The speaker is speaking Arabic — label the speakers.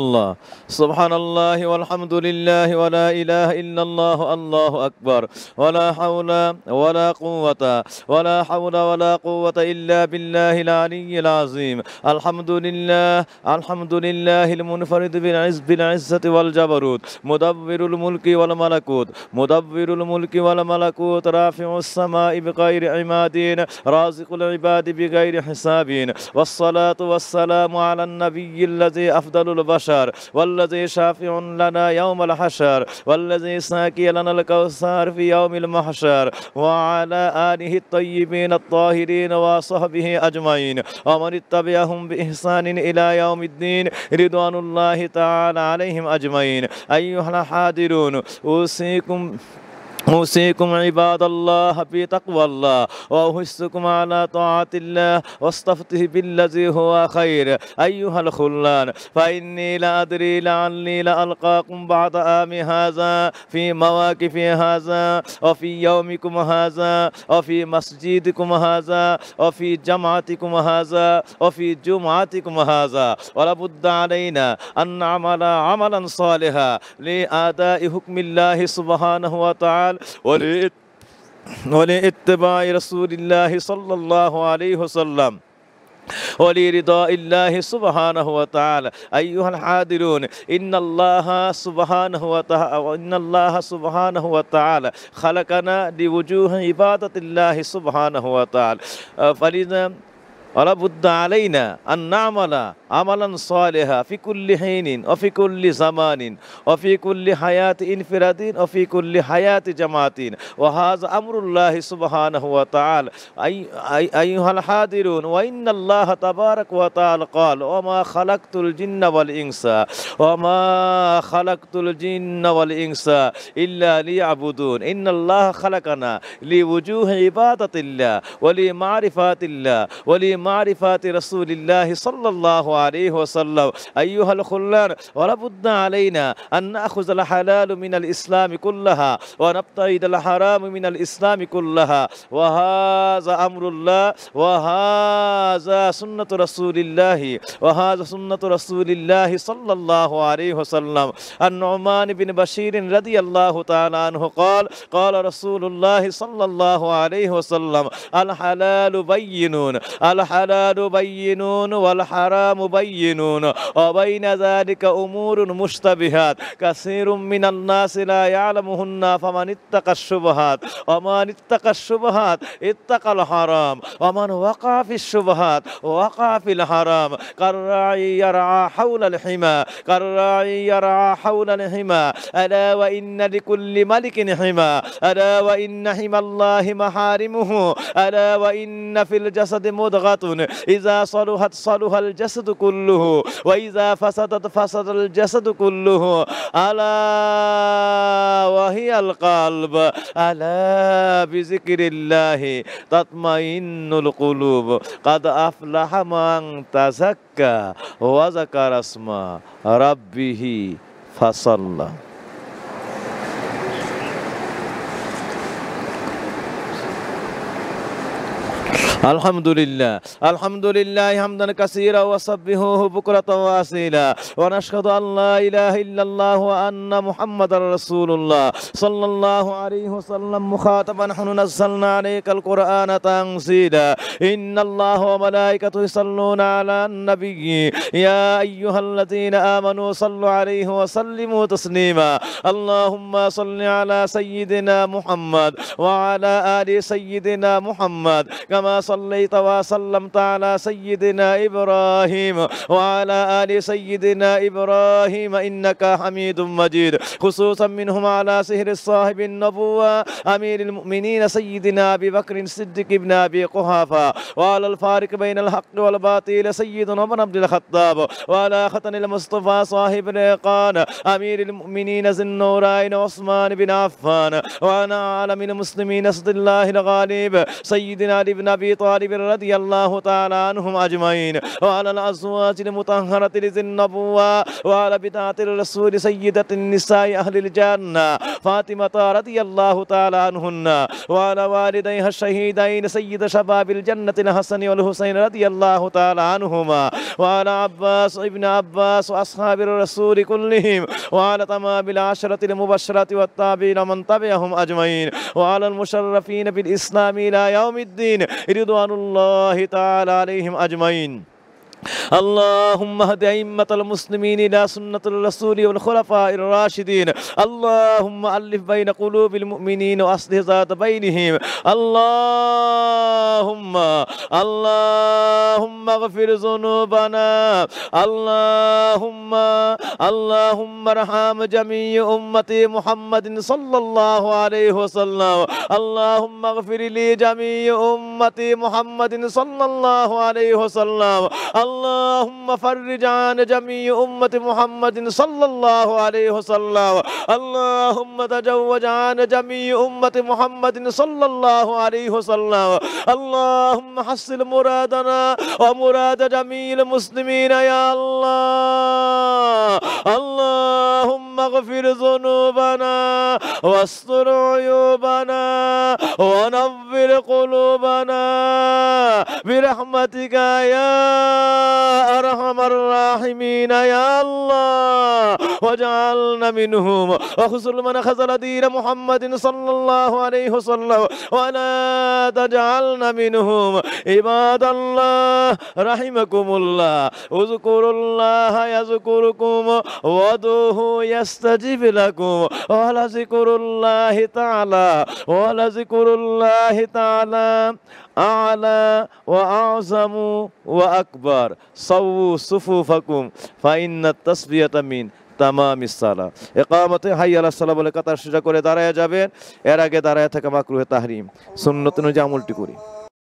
Speaker 1: الله سبحان الله والحمد لله ولا إله إلا الله الله أكبر ولا حول ولا قوة ولا حول ولا قوة إلا بالله العلي العظيم الحمد لله الحمد لله المنفرد بالعز بالعزة والجبروت مدبر الملك والملكوت مدبر الملك والملكوت رافع السماء بغير عماد رازق العباد بغير حساب والصلاة والسلام على النبي الذي أفضل البشر الحشر والذي شافع لنا يوم الحشر والذي ساكي لنا الكوثر في يوم المحشر وعلى آله الطيبين الطاهرين وصحبه أجمعين ومن اتبعهم بإحسان إلى يوم الدين رضوان الله تعالى عليهم أجمعين أيها الحاضرون أوصيكم أوصيكم عباد الله بتقوى الله وأحثكم على طاعة الله واصطفته بالذي هو خير أيها الخلان فإني لا أدري لعلي لألقاكم بعد آم هذا في مواقف هذا وفي يومكم هذا وفي مسجدكم هذا وفي جمعتكم هذا وفي جمعتكم هذا ولابد علينا أن نعمل عملا صالحا لأداء حكم الله سبحانه وتعالى قال ولي ولاتباع رسول الله صلى الله عليه وسلم رضا الله سبحانه وتعالى أيها الحاضرون إن الله سبحانه وتعالى إن الله سبحانه وتعالى خلقنا لوجوه عبادة الله سبحانه وتعالى فلذا ولا بد علينا أن نعمل عملا صالحا في كل حين وفي كل زمان وفي كل حياة انفراد وفي كل حياة جماعة وهذا أمر الله سبحانه وتعالى أي أيها الحاضرون وإن الله تبارك وتعالى قال وما خلقت الجن والإنس وما خلقت الجن والإنس إلا ليعبدون إن الله خلقنا لوجوه عبادة الله ولمعرفة الله ولم معرفة رسول الله صلى الله عليه وسلم أيها الخلان ولابد علينا أن نأخذ الحلال من الإسلام كلها ونبتعد الحرام من الإسلام كلها وهذا أمر الله وهذا سنة رسول الله وهذا سنة رسول الله صلى الله عليه وسلم النعمان بن بشير رضي الله تعالى عنه قال قال رسول الله صلى الله عليه وسلم الحلال بينون الحلال الحلال بينون والحرام بينون وبين ذلك أمور مشتبهات كثير من الناس لا يعلمهن فمن اتقى الشبهات ومن اتقى الشبهات اتقى الحرام ومن وقع في الشبهات وقع في الحرام كالراعي يرعى حول الحمى كالراعي يرعى حول الحمى ألا وإن لكل ملك حمى ألا وإن حمى الله محارمه ألا وإن في الجسد مضغة صحة إذا صلحت صلح الجسد كله وإذا فسدت فسد الجسد كله ألا وهي القلب ألا بذكر الله تطمئن القلوب قد أفلح من تزكى وذكر اسم ربه فصلى الحمد لله الحمد لله حمدا كثيرا وسبحوه بكرة وأصيلا ونشهد أن لا إله إلا الله وأن محمدا رسول الله صلى الله عليه وسلم مخاطبا نحن نزلنا عليك القرآن تنزيلا إن الله وملائكته يصلون على النبي يا أيها الذين آمنوا صلوا عليه وسلموا تسليما اللهم صل على سيدنا محمد وعلى آل سيدنا محمد كما صليت وسلمت على سيدنا إبراهيم وعلى آل سيدنا إبراهيم إنك حميد مجيد خصوصا منهم على سهر الصاحب النبوة أمير المؤمنين سيدنا أبي بكر الصديق بن أبي قحافة وعلى الفارق بين الحق والباطل سيدنا عمر عبد الخطاب وعلى ختن المصطفى صاحب الإيقان أمير المؤمنين ذي النورين عثمان بن عفان وعلى عالم المسلمين صد الله الغالب سيدنا علي بن أبي طالب رضي الله تعالى عنهم أجمعين وعلى الأزواج المطهرة لذي النبوة وعلى بدعة الرسول سيدة النساء أهل الجنة فاطمة رضي الله تعالى عنهن وعلى والديها الشهيدين سيد شباب الجنة الحسن والحسين رضي الله تعالى عنهما وعلى عباس ابن عباس وأصحاب الرسول كلهم وعلى تمام العشرة المبشرة والتابعين من تبعهم أجمعين وعلى المشرفين بالإسلام إلى يوم الدين ورضوان الله تعالى عليهم أجمعين اللهم اهد أئمة المسلمين إلى سنة الرسول والخلفاء الراشدين اللهم ألف بين قلوب المؤمنين وأصلح ذات بينهم الله اللهم اللهم اغفر ذنوبنا اللهم اللهم ارحم جميع أمتي محمد صلى الله عليه وسلم اللهم اغفر لي جميع أمتي محمد صلى الله عليه وسلم اللهم فرج عن جميع امتي محمد صلى الله عليه وسلم اللهم تجوز عن جميع امتي محمد صلى الله عليه وسلم الله اللهم حصل مرادنا ومراد جميع المسلمين يا الله اللهم اغفر ذنوبنا واستر عيوبنا ونظر قلوبنا برحمتك يا أرحم الراحمين يا الله وجعلنا منهم وخسر من خزر دين محمد صلى الله عليه وسلم ولا تجعلنا منهم عباد الله رحمكم الله اذكروا الله يذكركم ودوه يستجيب لكم ذكر الله تعالى ذكر الله تعالى أعلى وأعظم وأكبر صووا صفوفكم فإن التسبية من তামাম ইসালা একামতে হাই আল্লাহ সাল্লাহ বলে কাতার সোজা করে দাঁড়ায় যাবেন এর আগে দাঁড়ায় থাকা মাকরুহে তাহরিম সুন্নত যে আমলটি করি